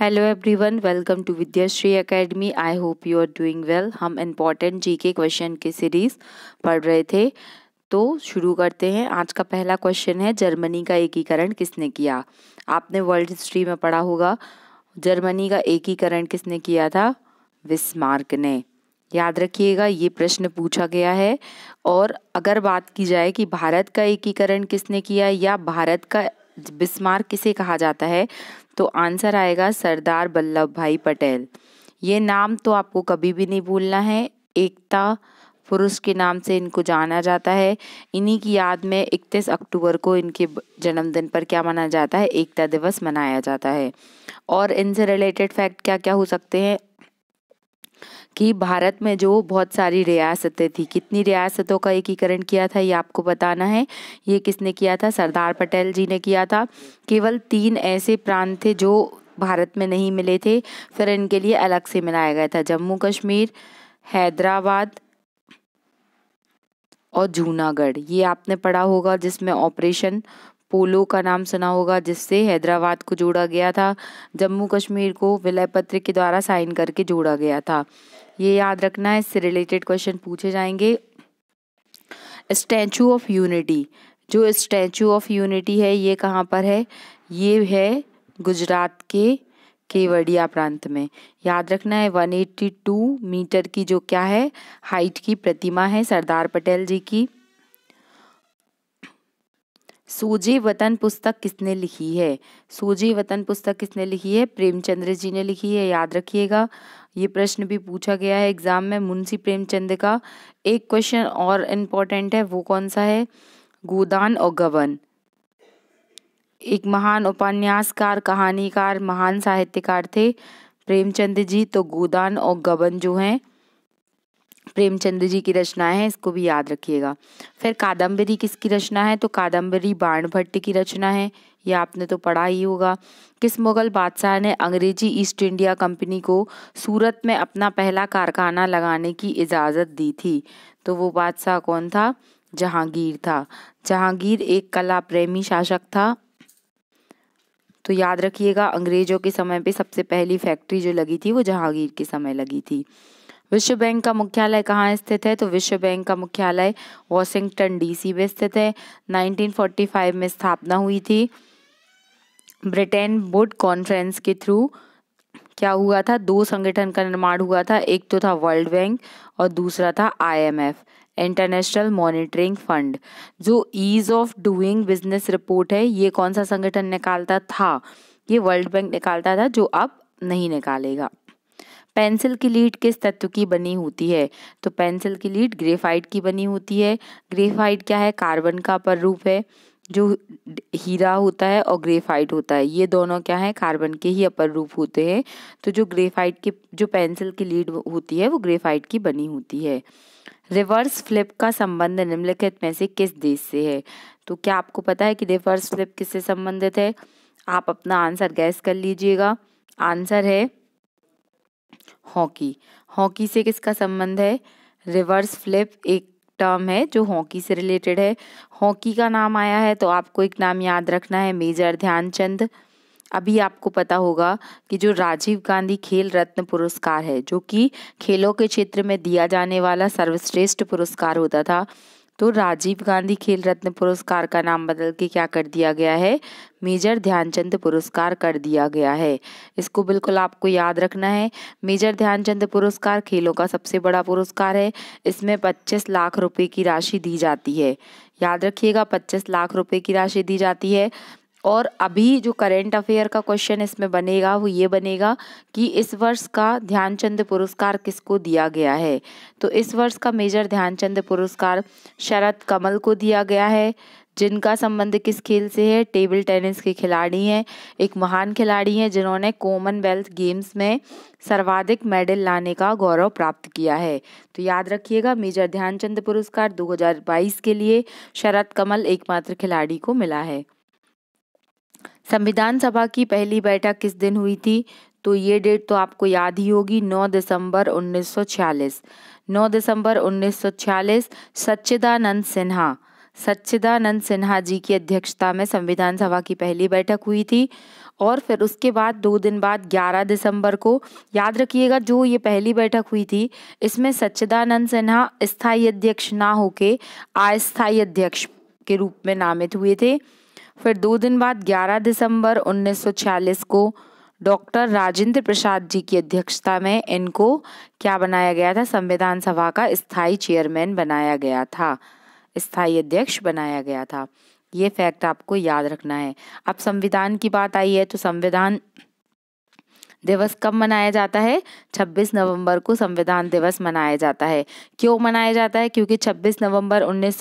hello everyone welcome to Vidyashree academy I hope you are doing well हम important GK question की series पढ़ रहे थे तो शुरू करते हैं आज का पहला क्वेश्चन है जर्मनी का एकीकरण किसने किया आपने वर्ल्ड हिस्ट्री में पढ़ा होगा जर्मनी का एकीकरण किसने किया था विस्मार्क ने याद रखिएगा ये प्रश्न पूछा गया है और अगर बात की जाए कि भारत का एकीकरण किसने किया या भारत का बिस्मार्क किसे कहा जाता है तो आंसर आएगा सरदार वल्लभ भाई पटेल ये नाम तो आपको कभी भी नहीं भूलना है एकता पुरुष के नाम से इनको जाना जाता है इन्हीं की याद में 31 अक्टूबर को इनके जन्मदिन पर क्या मनाया जाता है एकता दिवस मनाया जाता है और इनसे रिलेटेड फैक्ट क्या क्या हो सकते हैं कि भारत में जो बहुत सारी रियासतें थी कितनी रियासतों का एकीकरण किया था ये आपको बताना है ये किसने किया था सरदार पटेल जी ने किया था केवल तीन ऐसे प्रांत थे जो भारत में नहीं मिले थे फिर इनके लिए अलग से मिलाया गया था जम्मू कश्मीर हैदराबाद और जूनागढ़ ये आपने पढ़ा होगा जिसमें ऑपरेशन पोलो का नाम सुना होगा जिससे हैदराबाद को जोड़ा गया था जम्मू कश्मीर को विलय पत्र के द्वारा साइन करके जोड़ा गया था ये याद रखना है इससे रिलेटेड क्वेश्चन पूछे जाएंगे स्टैचू ऑफ यूनिटी जो स्टैचू ऑफ यूनिटी है ये कहाँ पर है ये है गुजरात के केवड़िया प्रांत में याद रखना है 182 मीटर की जो क्या है हाइट की प्रतिमा है सरदार पटेल जी की सूजी वतन पुस्तक किसने लिखी है सूजी वतन पुस्तक किसने लिखी है प्रेमचंद्र जी ने लिखी है याद रखिएगा ये प्रश्न भी पूछा गया है एग्ज़ाम में मुंशी प्रेमचंद का एक क्वेश्चन और इम्पोर्टेंट है वो कौन सा है गोदान और गबन एक महान उपन्यासकार कहानीकार महान साहित्यकार थे प्रेमचंद जी तो गोदान और गबन जो हैं प्रेमचंद जी की रचना है इसको भी याद रखिएगा फिर कादम्बरी किसकी रचना है तो कादम्बरी बाणभट्ट की रचना है ये आपने तो पढ़ा ही होगा किस मुग़ल बादशाह ने अंग्रेजी ईस्ट इंडिया कंपनी को सूरत में अपना पहला कारखाना लगाने की इजाज़त दी थी तो वो बादशाह कौन था जहांगीर था जहांगीर एक कला प्रेमी शासक था तो याद रखिएगा अंग्रेज़ों के समय पे सबसे पहली फैक्ट्री जो लगी थी वो जहांगीर के समय लगी थी विश्व बैंक का मुख्यालय कहाँ स्थित है तो विश्व बैंक का मुख्यालय वॉशिंगटन डीसी में स्थित है 1945 में स्थापना हुई थी ब्रिटेन बुड कॉन्फ्रेंस के थ्रू क्या हुआ था दो संगठन का निर्माण हुआ था एक तो था वर्ल्ड बैंक और दूसरा था आईएमएफ इंटरनेशनल मॉनिटरिंग फंड जो ease of doing business report है ये कौन सा संगठन निकालता था ये वर्ल्ड बैंक निकालता था जो अब नहीं निकालेगा पेंसिल की लीड किस तत्व की बनी होती है तो पेंसिल की लीड ग्रेफाइट की बनी होती है ग्रेफाइट क्या है कार्बन का पर रूप है जो हीरा होता है और ग्रेफाइट होता है ये दोनों क्या है कार्बन के ही अपर रूप होते हैं तो जो ग्रेफाइट के जो पेंसिल की लीड होती है वो ग्रेफाइट की बनी होती है रिवर्स फ्लिप का संबंध निम्नलिखित में से किस देश से है तो क्या आपको पता है कि रिवर्स फ्लिप किससे संबंधित है आप अपना आंसर गैस कर लीजिएगा आंसर है हॉकी हॉकी से किसका संबंध है रिवर्स फ्लिप एक टर्म है जो हॉकी से रिलेटेड है हॉकी का नाम आया है तो आपको एक नाम याद रखना है मेजर ध्यानचंद अभी आपको पता होगा कि जो राजीव गांधी खेल रत्न पुरस्कार है जो कि खेलों के क्षेत्र में दिया जाने वाला सर्वश्रेष्ठ पुरस्कार होता था तो राजीव गांधी खेल रत्न पुरस्कार का नाम बदल के क्या कर दिया गया है मेजर ध्यानचंद पुरस्कार कर दिया गया है इसको बिल्कुल आपको याद रखना है मेजर ध्यानचंद पुरस्कार खेलों का सबसे बड़ा पुरस्कार है इसमें 25 लाख रुपए की राशि दी जाती है याद रखिएगा 25 लाख रुपए की राशि दी जाती है और अभी जो करेंट अफेयर का क्वेश्चन इसमें बनेगा वो ये बनेगा कि इस वर्ष का ध्यानचंद पुरस्कार किसको दिया गया है तो इस वर्ष का मेजर ध्यानचंद पुरस्कार शरद कमल को दिया गया है जिनका संबंध किस खेल से है टेबल टेनिस के खिलाड़ी हैं एक महान खिलाड़ी हैं जिन्होंने कॉमनवेल्थ गेम्स में सर्वाधिक मेडल लाने का गौरव प्राप्त किया है तो याद रखिएगा मेजर ध्यानचंद पुरस्कार 2022 के लिए शरद कमल एकमात्र खिलाड़ी को मिला है संविधान सभा की पहली बैठक किस दिन हुई थी तो ये डेट तो आपको याद ही होगी 9 दिसंबर 1946 9 दिसंबर 1946 सच्चिदानंद सिन्हा सच्चिदानंद सिन्हा जी की अध्यक्षता में संविधान सभा की पहली बैठक हुई थी और फिर उसके बाद दो दिन बाद 11 दिसंबर को याद रखिएगा जो ये पहली बैठक हुई थी इसमें सच्चिदानंद सिन्हा स्थायी अध्यक्ष ना होके अस्थायी अध्यक्ष के रूप में नामित हुए थे फिर दो दिन बाद 11 दिसंबर 1946 को डॉक्टर राजेंद्र प्रसाद जी की अध्यक्षता में इनको क्या बनाया गया था संविधान सभा का स्थायी चेयरमैन बनाया गया था स्थायी अध्यक्ष बनाया गया था ये फैक्ट आपको याद रखना है अब संविधान की बात आई है तो संविधान दिवस कब मनाया जाता है 26 नवंबर को संविधान दिवस मनाया जाता है क्यों मनाया जाता है क्योंकि 26 नवंबर उन्नीस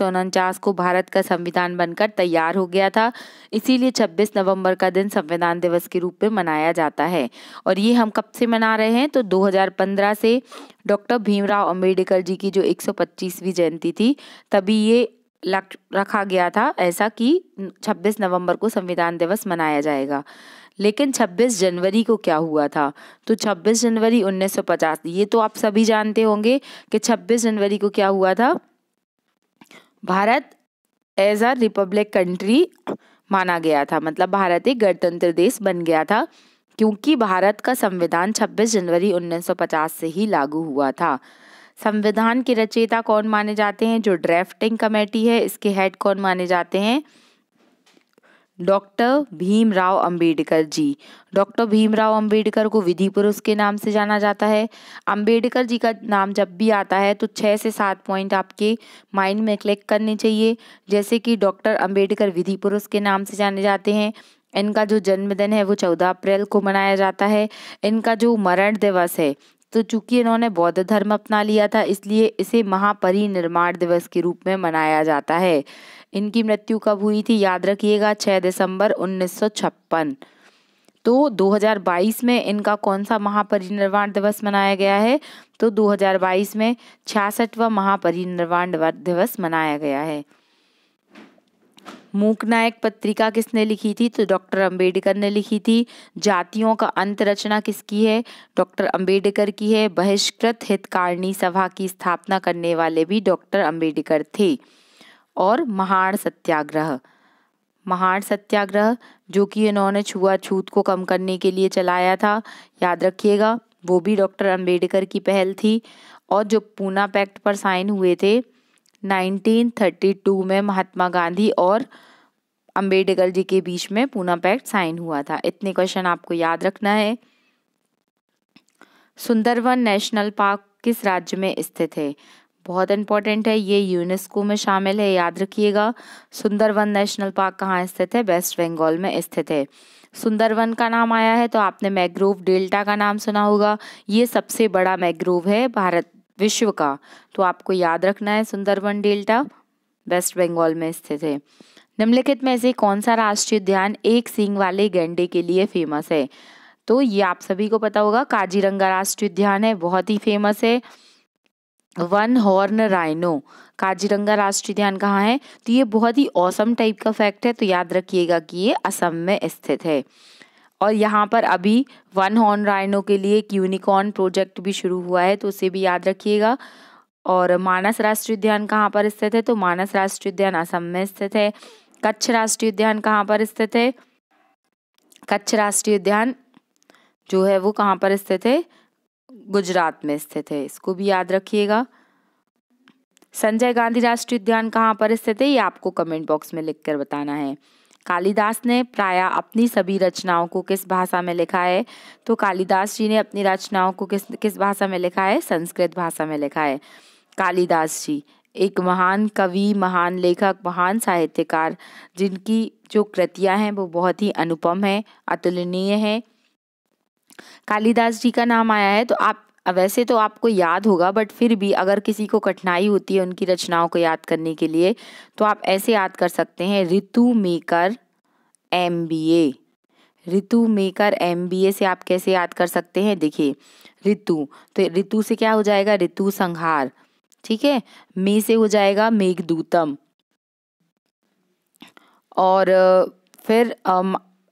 को भारत का संविधान बनकर तैयार हो गया था इसीलिए 26 नवंबर का दिन संविधान दिवस के रूप में मनाया जाता है और ये हम कब से मना रहे हैं तो 2015 से डॉक्टर भीमराव अम्बेडकर जी की जो एक जयंती थी तभी ये रखा गया था ऐसा कि 26 नवंबर को संविधान दिवस मनाया जाएगा लेकिन 26 जनवरी को क्या हुआ था तो 26 जनवरी 1950 ये तो आप सभी जानते होंगे कि 26 जनवरी को क्या हुआ था Bharat as a republic country माना गया था मतलब भारत एक गणतंत्र देश बन गया था क्योंकि भारत का संविधान 26 जनवरी 1950 से ही लागू हुआ था संविधान के रचयिता कौन माने जाते हैं जो ड्राफ्टिंग कमेटी है इसके हेड कौन माने जाते हैं डॉक्टर भीमराव अंबेडकर जी डॉक्टर भीमराव अंबेडकर को विधि पुरुष के नाम से जाना जाता है अंबेडकर जी का नाम जब भी आता है तो छः से सात पॉइंट आपके माइंड में क्लिक करने चाहिए जैसे कि डॉक्टर अंबेडकर विधि पुरुष के नाम से जाने जाते हैं इनका जो जन्मदिन है वो चौदह अप्रैल को मनाया जाता है इनका जो मरण दिवस है तो चूंकि इन्होंने बौद्ध धर्म अपना लिया था इसलिए इसे महापरिनिर्माण दिवस के रूप में मनाया जाता है इनकी मृत्यु कब हुई थी याद रखिएगा 6 दिसंबर उन्नीस तो 2022 में इनका कौन सा महापरिनिर्वाण दिवस मनाया गया है तो 2022 में छियासठवा महापरिनिर्वाण दिवस मनाया गया है मूक नायक पत्रिका किसने लिखी थी तो डॉक्टर अंबेडकर ने लिखी थी जातियों का अंत रचना किसकी है डॉक्टर अंबेडकर की है बहिष्कृत हितकारिणी सभा की स्थापना करने वाले भी डॉक्टर अंबेडकर थे और महाड़ सत्याग्रह महाड़ सत्याग्रह जो कि इन्होंने छुआछूत को कम करने के लिए चलाया था याद रखिएगा वो भी डॉक्टर अंबेडकर की पहल थी और जो पूना पैक्ट पर साइन हुए थे 1932 में महात्मा गांधी और अंबेडकर जी के बीच में पूना पैक्ट साइन हुआ था इतने क्वेश्चन आपको याद रखना है सुंदरवन नेशनल पार्क किस राज्य में स्थित है बहुत इंपॉर्टेंट है ये यूनेस्को में शामिल है याद रखिएगा सुंदरवन नेशनल पार्क कहाँ स्थित है वेस्ट बंगाल में स्थित है सुंदरवन का नाम आया है तो आपने मैग्रोव डेल्टा का नाम सुना होगा ये सबसे बड़ा मैग्रोव है भारत विश्व का तो आपको याद रखना है सुंदरवन डेल्टा वेस्ट बंगाल में स्थित है निम्नलिखित में से कौन सा राष्ट्रीय उद्यान एक सींग वाले गेंडे के लिए फेमस है तो ये आप सभी को पता होगा काजीरंगा राष्ट्रीय उद्यान है बहुत ही फेमस है वन हॉर्न राइनो काजीरंगा राष्ट्रीय उद्यान कहाँ है तो ये बहुत ही औसम टाइप का फैक्ट है तो याद रखिएगा कि ये असम में स्थित है और यहाँ पर अभी वन हॉर्न राइनो के लिए एक यूनिकॉर्न प्रोजेक्ट भी शुरू हुआ है तो उसे भी याद रखिएगा और मानस राष्ट्रीय उद्यान कहाँ पर स्थित है तो मानस राष्ट्रीय उद्यान असम में स्थित है कच्छ राष्ट्रीय उद्यान कहाँ पर स्थित है कच्छ राष्ट्रीय उद्यान जो है वो कहाँ पर स्थित है गुजरात में स्थित है इसको भी याद रखिएगा संजय गांधी राष्ट्रीय उद्यान कहाँ पर स्थित है ये आपको कमेंट बॉक्स में लिख बताना है कालिदास ने प्राय अपनी सभी रचनाओं को किस भाषा में लिखा है तो कालिदास जी ने अपनी रचनाओं को किस किस भाषा में लिखा है संस्कृत भाषा में लिखा है कालिदास जी एक महान कवि महान लेखक महान साहित्यकार जिनकी जो कृतियां हैं वो बहुत ही अनुपम है अतुलनीय हैं कालिदास जी का नाम आया है तो आप वैसे तो आपको याद होगा बट फिर भी अगर किसी को कठिनाई होती है उनकी रचनाओं को याद करने के लिए तो आप ऐसे याद कर सकते हैं Ritu maker M B A Ritu maker M B A से आप कैसे याद कर सकते हैं देखिए ऋतु तो ऋतु से क्या हो जाएगा ऋतु संहार ठीक है मे से हो जाएगा मेघदूतम और फिर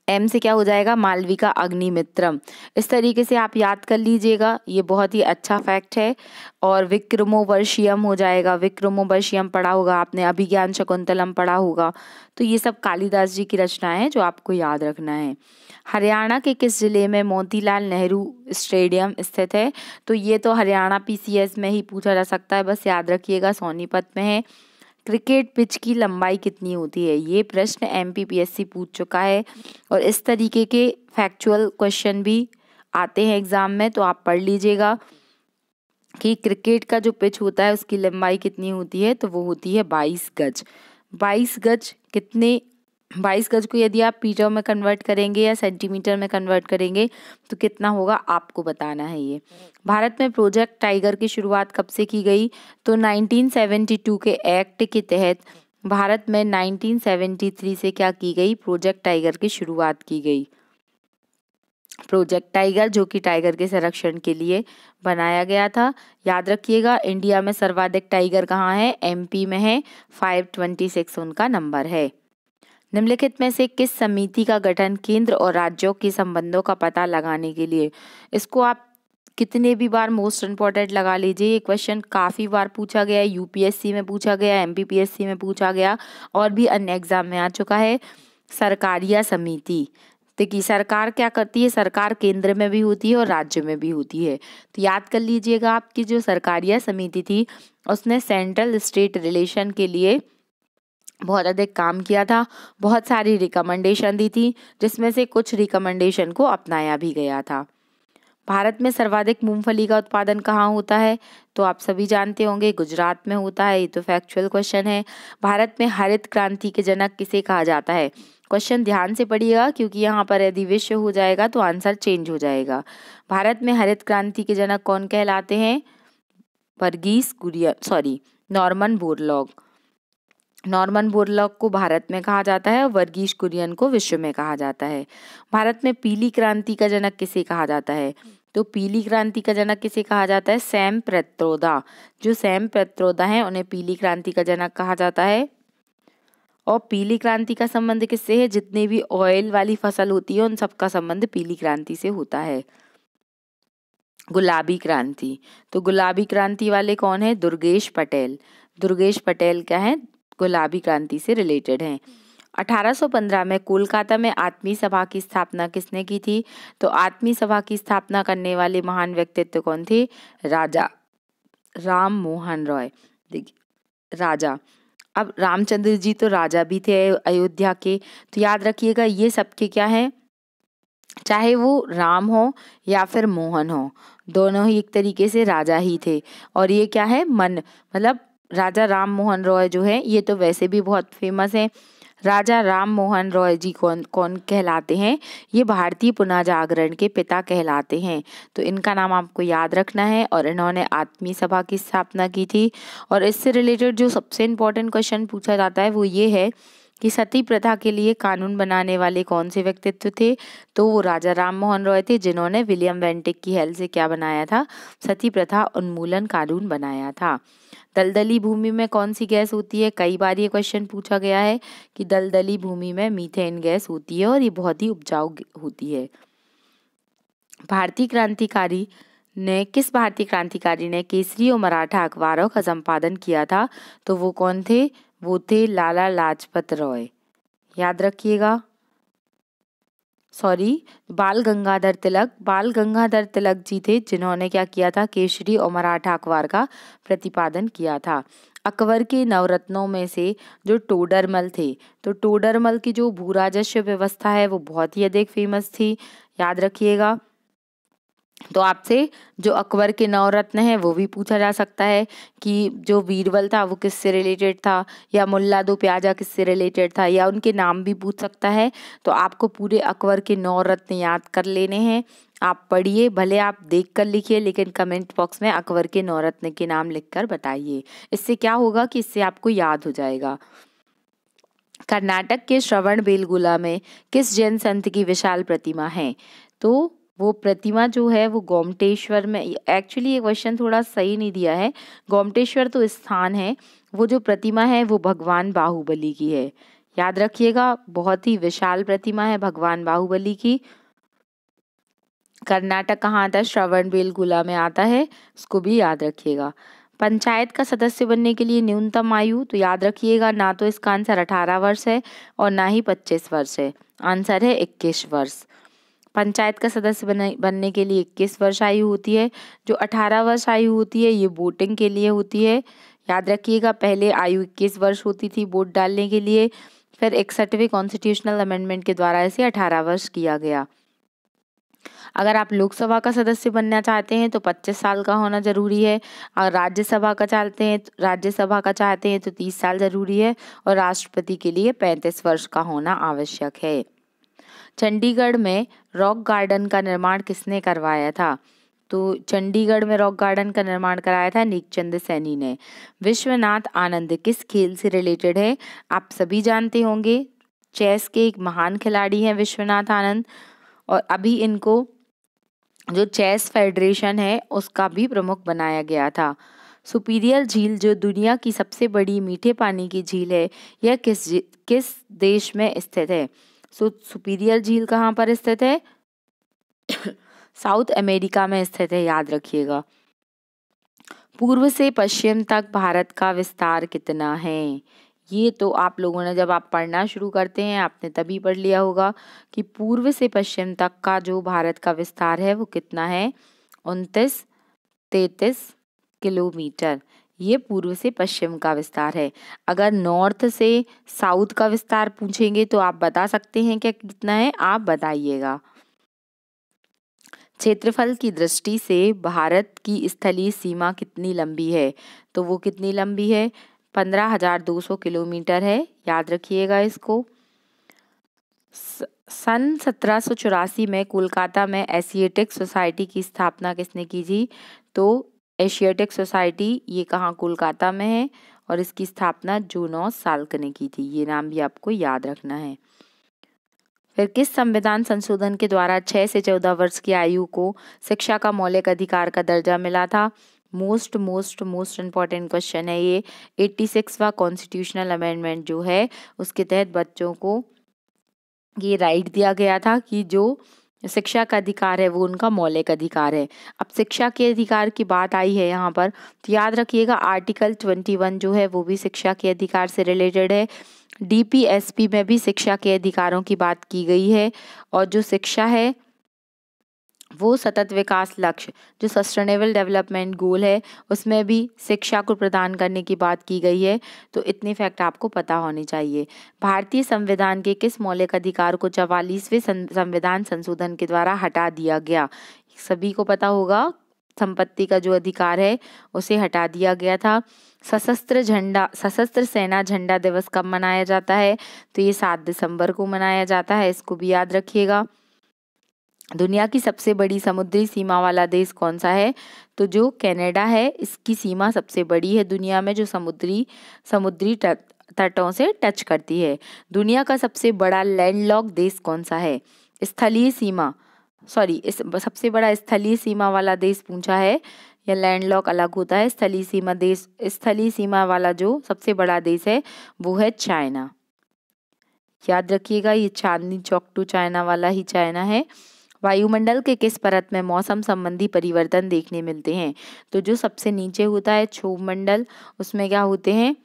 एम से क्या हो जाएगा मालविका अग्निमित्रम इस तरीके से आप याद कर लीजिएगा ये बहुत ही अच्छा फैक्ट है और विक्रमोवर्षियम हो जाएगा विक्रमोवर्षियम पढ़ा होगा आपने अभिज्ञान शकुंतलम पढ़ा होगा तो ये सब कालिदास जी की रचनाएं हैं जो आपको याद रखना है हरियाणा के किस ज़िले में मोतीलाल नेहरू स्टेडियम स्थित है तो ये तो हरियाणा पी में ही पूछा जा सकता है बस याद रखिएगा सोनीपत में है क्रिकेट पिच की लंबाई कितनी होती है ये प्रश्न एम पूछ चुका है और इस तरीके के फैक्चुअल क्वेश्चन भी आते हैं एग्ज़ाम में तो आप पढ़ लीजिएगा कि क्रिकेट का जो पिच होता है उसकी लंबाई कितनी होती है तो वो होती है बाईस गज बाईस गज कितने बाईस गज को यदि आप मीटर में कन्वर्ट करेंगे या सेंटीमीटर में कन्वर्ट करेंगे तो कितना होगा आपको बताना है ये भारत में प्रोजेक्ट टाइगर की शुरुआत कब से की गई तो 1972 के एक्ट के तहत भारत में 1973 से क्या की गई प्रोजेक्ट टाइगर की शुरुआत की गई प्रोजेक्ट टाइगर जो कि टाइगर के संरक्षण के लिए बनाया गया था याद रखिएगा इंडिया में सर्वाधिक टाइगर कहाँ है एमपी में है 526 उनका नंबर है निम्नलिखित में से किस समिति का गठन केंद्र और राज्यों के संबंधों का पता लगाने के लिए इसको आप कितने भी बार मोस्ट इम्पॉर्टेंट लगा लीजिए ये क्वेश्चन काफ़ी बार पूछा गया है यूपीएससी में पूछा गया एम में पूछा गया और भी अन्य एग्जाम में आ चुका है सरकारिया समिति देखिए सरकार क्या करती है सरकार केंद्र में भी होती है और राज्य में भी होती है तो याद कर लीजिएगा आपकी जो सरकारिया समिति थी उसने सेंट्रल स्टेट रिलेशन के लिए बहुत अधिक काम किया था बहुत सारी रिकमेंडेशन दी थी जिसमें से कुछ रिकमेंडेशन को अपनाया भी गया था भारत में सर्वाधिक मूंगफली का उत्पादन कहाँ होता है तो आप सभी जानते होंगे गुजरात में होता है ये तो फैक्चुअल क्वेश्चन है भारत में हरित क्रांति के जनक किसे कहा जाता है क्वेश्चन ध्यान से पढ़िएगा क्योंकि यहाँ पर यदि विश्व हो जाएगा तो आंसर चेंज हो जाएगा भारत में हरित क्रांति के जनक कौन कहलाते हैं Verghese Kurien sorry Norman Borlaug Norman Borlaug को भारत में कहा जाता है और वर्गीज कुरियन को विश्व में कहा जाता है भारत में पीली क्रांति का जनक किसे कहा जाता है तो पीली क्रांति का जनक किसे कहा जाता है सैम प्रत्रोदा जो सैम प्रत्रोदा है उन्हें पीली क्रांति का जनक कहा जाता है और पीली क्रांति का संबंध किससे है जितने भी ऑयल वाली फसल होती है उन सबका संबंध पीली क्रांति से होता है गुलाबी क्रांति तो गुलाबी क्रांति वाले कौन है दुर्गेश पटेल दुर्गेश पटेल क्या है गुलाबी क्रांति से रिलेटेड हैं 1815 में कोलकाता में आत्मी सभा की स्थापना किसने की थी तो आत्मी सभा की स्थापना करने वाले महान व्यक्तित्व कौन थे राजा राम मोहन रॉय देखिए राजा अब रामचंद्र जी तो राजा भी थे अयोध्या के तो याद रखिएगा ये सबके क्या है चाहे वो राम हो या फिर मोहन हो दोनों ही एक तरीके से राजा ही थे और ये क्या है मन मतलब राजा राम मोहन रॉय जो है ये तो वैसे भी बहुत फेमस है राजा राम मोहन रॉय जी कौन कौन कहलाते हैं ये भारतीय पुनः जागरण के पिता कहलाते हैं तो इनका नाम आपको याद रखना है और इन्होंने आत्मीय सभा की स्थापना की थी और इससे रिलेटेड जो सबसे इम्पोर्टेंट क्वेश्चन पूछा जाता है वो ये है कि सती प्रथा के लिए कानून बनाने वाले कौन से व्यक्तित्व थे तो वो राजा राम मोहन रॉय थे जिन्होंने विलियम वेंटिक की हेल्प से क्या बनाया था सती प्रथा उन्मूलन कानून बनाया था दलदली भूमि में कौन सी गैस होती है कई बार ये क्वेश्चन पूछा गया है कि दलदली भूमि में मीथेन गैस होती है और ये बहुत ही उपजाऊ होती है भारतीय क्रांतिकारी ने किस भारतीय क्रांतिकारी ने केसरी और मराठा अखबारों का संपादन किया था तो वो कौन थे वो थे लाला लाजपत रॉय याद रखिएगा सॉरी बाल गंगाधर तिलक बाल गंगाधर तिलक जी थे जिन्होंने क्या किया था केसरी और मराठा अखबार का प्रतिपादन किया था अकबर के नवरत्नों में से जो टोडरमल थे तो टोडरमल की जो भूराजस्व व्यवस्था है वो बहुत ही अधिक फेमस थी याद रखिएगा तो आपसे जो अकबर के नौ रत्न हैं वो भी पूछा जा सकता है कि जो बीरबल था वो किससे रिलेटेड था या मुल्ला दो प्याजा किससे रिलेटेड था या उनके नाम भी पूछ सकता है तो आपको पूरे अकबर के नौ रत्न याद कर लेने हैं आप पढ़िए भले आप देख कर लिखिए लेकिन कमेंट बॉक्स में अकबर के नवरत्न के नाम लिख कर बताइए इससे क्या होगा कि इससे आपको याद हो जाएगा कर्नाटक के श्रवण बेलगुला में किस जैन संत की विशाल प्रतिमा है तो वो प्रतिमा जो है वो गोमटेश्वर में एक्चुअली ये क्वेश्चन थोड़ा सही नहीं दिया है गोमटेश्वर तो स्थान है वो जो प्रतिमा है वो भगवान बाहुबली की है याद रखिएगा बहुत ही विशाल प्रतिमा है भगवान बाहुबली की कर्नाटक कहाँ आता है श्रवण बेलगुला में आता है उसको भी याद रखिएगा पंचायत का सदस्य बनने के लिए न्यूनतम आयु तो याद रखिएगा ना तो इसका आंसर अठारह वर्ष है और ना ही पच्चीस वर्ष है आंसर है इक्कीस वर्ष पंचायत का सदस्य बने बनने के लिए इक्कीस वर्ष आयु होती है जो अठारह वर्ष आयु होती है ये वोटिंग के लिए होती है याद रखिएगा पहले आयु इक्कीस वर्ष होती थी वोट डालने के लिए फिर इकसठवें कॉन्स्टिट्यूशनल अमेंडमेंट के द्वारा इसे अठारह वर्ष किया गया अगर आप लोकसभा का सदस्य बनना चाहते हैं तो 25 साल का होना ज़रूरी है और राज्यसभा का चाहते हैं राज्यसभा का चाहते हैं तो 30 तो साल ज़रूरी है और राष्ट्रपति के लिए 35 वर्ष का होना आवश्यक है चंडीगढ़ में रॉक गार्डन का निर्माण किसने करवाया था तो चंडीगढ़ में रॉक गार्डन का निर्माण कराया था नीकचंद सैनी ने विश्वनाथ आनंद किस खेल से रिलेटेड है आप सभी जानते होंगे चेस के एक महान खिलाड़ी हैं विश्वनाथ आनंद और अभी इनको जो चेस फेडरेशन है उसका भी प्रमुख बनाया गया था सुपीरियर झील जो दुनिया की सबसे बड़ी मीठे पानी की झील है यह किस किस देश में स्थित है सो सुपीरियर झील कहाँ पर स्थित है साउथ अमेरिका में स्थित है याद रखिएगा पूर्व से पश्चिम तक भारत का विस्तार कितना है ये तो आप लोगों ने जब आप पढ़ना शुरू करते हैं आपने तभी पढ़ लिया होगा कि पूर्व से पश्चिम तक का जो भारत का विस्तार है वो कितना है उनतीस तैतीस किलोमीटर ये पूर्व से पश्चिम का विस्तार है अगर नॉर्थ से साउथ का विस्तार पूछेंगे तो आप बता सकते हैं क्या कितना है आप बताइएगा क्षेत्रफल की दृष्टि से भारत की स्थलीय सीमा कितनी लंबी है तो वो कितनी लंबी है पंद्रह हजार दो सौ किलोमीटर है याद रखिएगा इसको सन सत्रह चौरासी में कोलकाता में एसिएटिक सोसाइटी की स्थापना किसने की थी तो एशियाटिक सोसाइटी ये कहाँ कोलकाता में है और इसकी स्थापना जूनौ सालक ने की थी ये नाम भी आपको याद रखना है फिर किस संविधान संशोधन के द्वारा 6 से 14 वर्ष की आयु को शिक्षा का मौलिक अधिकार का दर्जा मिला था most most most important question है ये एट्टी सिक्सवा कॉन्स्टिट्यूशनल अमेंडमेंट जो है उसके तहत बच्चों को ये राइट दिया गया था कि जो शिक्षा का अधिकार है वो उनका मौलिक अधिकार है अब शिक्षा के अधिकार की बात आई है यहाँ पर तो याद रखिएगा आर्टिकल ट्वेंटी वन जो है वो भी शिक्षा के अधिकार से रिलेटेड है डीपीएसपी में भी शिक्षा के अधिकारों की बात की गई है और जो शिक्षा है वो सतत विकास लक्ष्य जो सस्टेनेबल डेवलपमेंट गोल है उसमें भी शिक्षा को प्रदान करने की बात की गई है तो इतनी फैक्ट आपको पता होनी चाहिए भारतीय संविधान के किस मौलिक अधिकार को चवालीसवें संविधान संशोधन के द्वारा हटा दिया गया सभी को पता होगा संपत्ति का जो अधिकार है उसे हटा दिया गया था सशस्त्र झंडा सशस्त्र सेना झंडा दिवस कब मनाया जाता है तो ये सात दिसंबर को मनाया जाता है इसको भी याद रखिएगा दुनिया की सबसे बड़ी समुद्री सीमा वाला देश कौन सा है तो जो कनाडा है इसकी सीमा सबसे बड़ी है दुनिया में जो समुद्री समुद्री तटों से टच करती है दुनिया का सबसे बड़ा लैंडलॉक देश कौन सा है स्थलीय सीमा सॉरी इस सबसे बड़ा स्थलीय सीमा वाला देश पूछा है या लैंडलॉक अलग होता है स्थलीय सीमा देश स्थलीय सीमा वाला जो सबसे बड़ा देश है वो है चाइना याद रखिएगा ये चांदनी चौक टू चाइना वाला ही चाइना है वायुमंडल के किस परत में मौसम संबंधी परिवर्तन देखने मिलते हैं तो जो सबसे नीचे होता है क्षोभ मंडल उसमें क्या होते हैं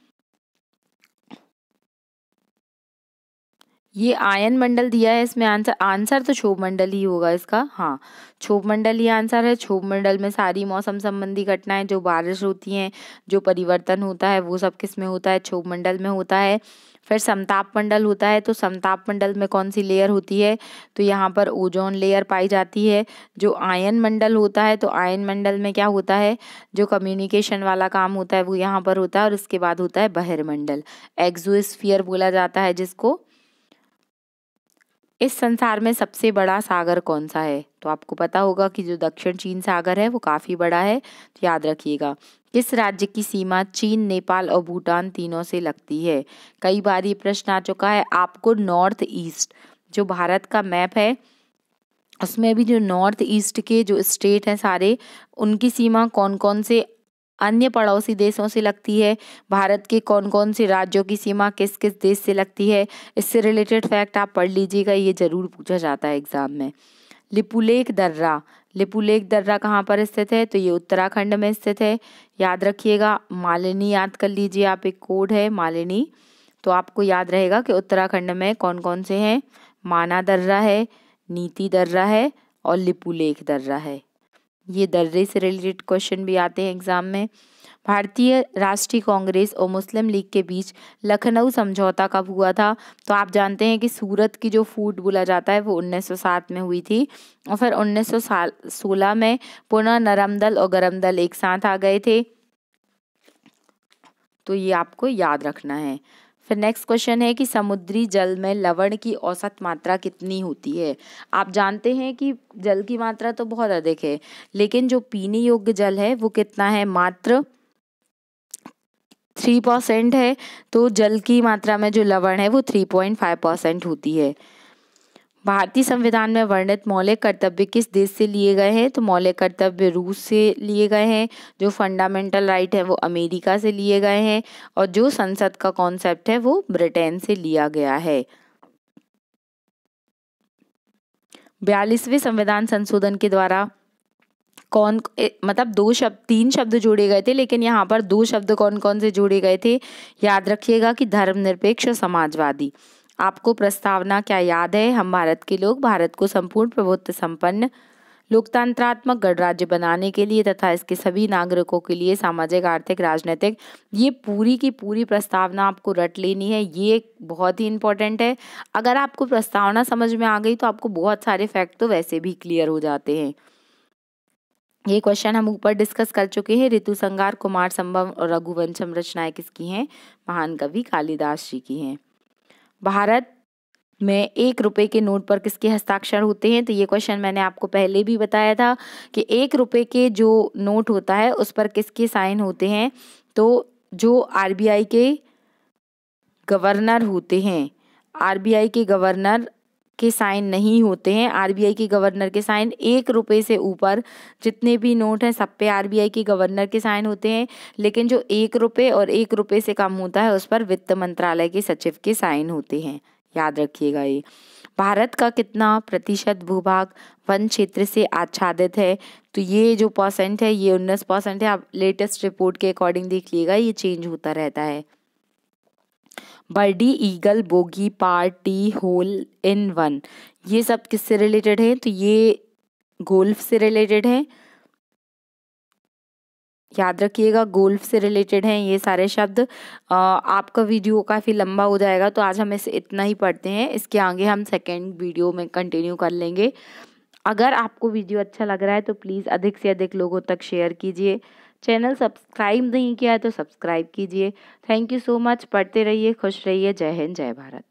ये आयन मंडल दिया है इसमें आंसर आंसर तो क्षोभ मंडल ही होगा इसका हाँ क्षोभ मंडल ही आंसर है क्षोभ मंडल में सारी मौसम संबंधी घटनाएं जो बारिश होती हैं जो परिवर्तन होता है वो सब किस में होता है क्षोभ मंडल में होता है फिर समताप मंडल होता है तो समताप मंडल में कौन सी लेयर होती है तो यहाँ पर ओजोन लेयर पाई जाती है जो आयन मंडल होता है तो आयन मंडल में क्या होता है जो कम्युनिकेशन वाला काम होता है वो यहाँ पर होता है और उसके बाद होता है बहिर्मंडल एग्जोस्फियर बोला जाता है जिसको इस संसार में सबसे बड़ा सागर कौन सा है तो आपको पता होगा कि जो दक्षिण चीन सागर है वो काफ़ी बड़ा है तो याद रखिएगा किस राज्य की सीमा चीन नेपाल और भूटान तीनों से लगती है कई बार ये प्रश्न आ चुका है आपको नॉर्थ ईस्ट जो भारत का मैप है उसमें भी जो नॉर्थ ईस्ट के जो स्टेट हैं सारे उनकी सीमा कौन कौन से अन्य पड़ोसी देशों से लगती है भारत के कौन कौन से राज्यों की सीमा किस किस देश से लगती है इससे रिलेटेड फैक्ट आप पढ़ लीजिएगा ये ज़रूर पूछा जाता है एग्ज़ाम में लिपुलेख दर्रा लिपुलेख दर्रा कहाँ पर स्थित है तो ये उत्तराखंड में स्थित है याद रखिएगा मालिनी याद कर लीजिए आप एक कोड है मालिनी तो आपको याद रहेगा कि उत्तराखंड में कौन कौन से हैं माना दर्रा है नीति दर्रा है और लिपुलेख दर्रा है ये दर्रे से रिलेटेड क्वेश्चन भी आते हैं एग्जाम में भारतीय राष्ट्रीय कांग्रेस और मुस्लिम लीग के बीच लखनऊ समझौता कब हुआ था तो आप जानते हैं कि सूरत की जो फूट बोला जाता है वो 1907 में हुई थी और फिर 1916 में पुनः नरम दल और गरम दल एक साथ आ गए थे तो ये आपको याद रखना है फिर नेक्स्ट क्वेश्चन है कि समुद्री जल में लवण की औसत मात्रा कितनी होती है आप जानते हैं कि जल की मात्रा तो बहुत अधिक है लेकिन जो पीने योग्य जल है वो कितना है मात्र थ्री परसेंट है तो जल की मात्रा में जो लवण है वो थ्री पॉइंट फाइव परसेंट होती है भारतीय संविधान में वर्णित मौलिक कर्तव्य किस देश से लिए गए हैं तो मौलिक कर्तव्य रूस से लिए गए हैं जो फंडामेंटल राइट है वो अमेरिका से लिए गए हैं और जो संसद का कॉन्सेप्ट है वो ब्रिटेन से लिया गया है बयालीसवें संविधान संशोधन के द्वारा कौन मतलब दो शब्द तीन शब्द जोड़े गए थे लेकिन यहाँ पर दो शब्द कौन कौन से जोड़े गए थे याद रखिएगा कि धर्मनिरपेक्ष और समाजवादी आपको प्रस्तावना क्या याद है हम भारत के लोग भारत को संपूर्ण प्रभुत्व संपन्न लोकतंत्रात्मक गणराज्य बनाने के लिए तथा इसके सभी नागरिकों के लिए सामाजिक आर्थिक राजनीतिक ये पूरी की पूरी प्रस्तावना आपको रट लेनी है ये बहुत ही इंपॉर्टेंट है अगर आपको प्रस्तावना समझ में आ गई तो आपको बहुत सारे फैक्ट तो वैसे भी क्लियर हो जाते हैं ये क्वेश्चन हम ऊपर डिस्कस कर चुके हैं ऋतु संगार कुमार संभव और रघुवंशम रचनाएं किसकी हैं महान कवि कालिदास जी की हैं भारत में एक रुपए के नोट पर किसके हस्ताक्षर होते हैं तो ये क्वेश्चन मैंने आपको पहले भी बताया था कि एक रुपए के जो नोट होता है उस पर किसके साइन होते हैं तो जो आरबीआई के गवर्नर होते हैं आरबीआई के गवर्नर के साइन नहीं होते हैं आरबीआई के गवर्नर के साइन एक रुपये से ऊपर जितने भी नोट हैं सब पे आरबीआई के गवर्नर के साइन होते हैं लेकिन जो एक रुपये और एक रुपये से कम होता है उस पर वित्त मंत्रालय के सचिव के साइन होते हैं याद रखिएगा ये भारत का कितना प्रतिशत भूभाग वन क्षेत्र से आच्छादित है तो ये जो परसेंट है ये उन्नीस परसेंट है आप लेटेस्ट रिपोर्ट के अकॉर्डिंग देख लीजिएगा ये चेंज होता रहता है birdie eagle bogey party hole in one ये सब किससे रिलेटेड है तो ये गोल्फ से रिलेटेड है याद रखिएगा गोल्फ से रिलेटेड हैं ये सारे शब्द आपका वीडियो काफ़ी लंबा हो जाएगा तो आज हम इसे इतना ही पढ़ते हैं इसके आगे हम सेकेंड वीडियो में कंटिन्यू कर लेंगे अगर आपको वीडियो अच्छा लग रहा है तो प्लीज़ अधिक से अधिक लोगों तक शेयर कीजिए चैनल सब्सक्राइब नहीं किया है तो सब्सक्राइब कीजिए थैंक यू सो मच पढ़ते रहिए खुश रहिए जय हिंद जय भारत